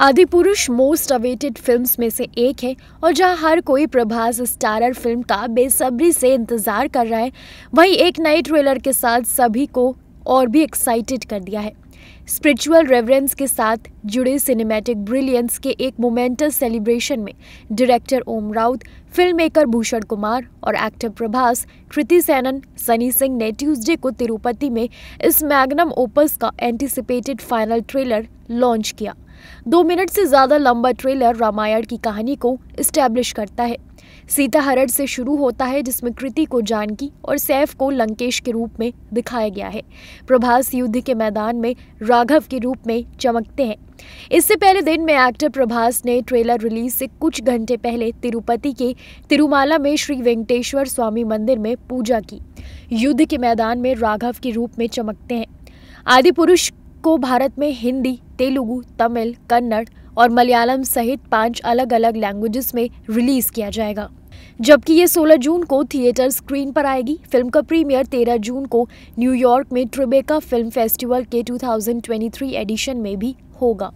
आदि पुरुष most awaited films में से एक है और जहां हर कोई प्रभास स्टारर फिल्म का बेसब्री से इंतज़ार कर रहा है वहीं एक नए ट्रेलर के साथ सभी को और भी एक्साइटेड कर दिया है स्पिरिचुअल रेवरेंस के साथ जुड़े सिनेमैटिक ब्रिलियंस के एक मोमेंटस सेलिब्रेशन में director Om Raut film maker Bhushan Kumar और एक्टर प्रभास कृति सैनन सनी सिंह ने ट्यूजडे को तिरुपति में इस मैग्नम ओपस का एंटिसिपेटेड फाइनल ट्रेलर लॉन्च किया दो मिनट से ज़्यादा लंबा ट्रेलर रामायण की कहानी को स्टैब्लिश करता है सीता हरड़ से शुरू होता है जिसमें कृति को जानकी और सैफ को लंकेश के रूप में दिखाया गया है प्रभास युद्ध के मैदान में राघव के रूप में चमकते हैं इससे पहले दिन में एक्टर प्रभास ने ट्रेलर रिलीज से कुछ घंटे पहले तिरुपति के तिरुमाला में श्री वेंकटेश्वर स्वामी मंदिर में पूजा की युद्ध के मैदान में राघव के रूप में चमकते हैं आदि पुरुष को भारत में हिंदी तेलुगु तमिल कन्नड़ और मलयालम सहित पांच अलग अलग लैंग्वेजेस में रिलीज किया जाएगा जबकि ये 16 जून को थिएटर स्क्रीन पर आएगी फिल्म का प्रीमियर 13 जून को न्यूयॉर्क में ट्रिबेका फिल्म फेस्टिवल के 2023 एडिशन में भी होगा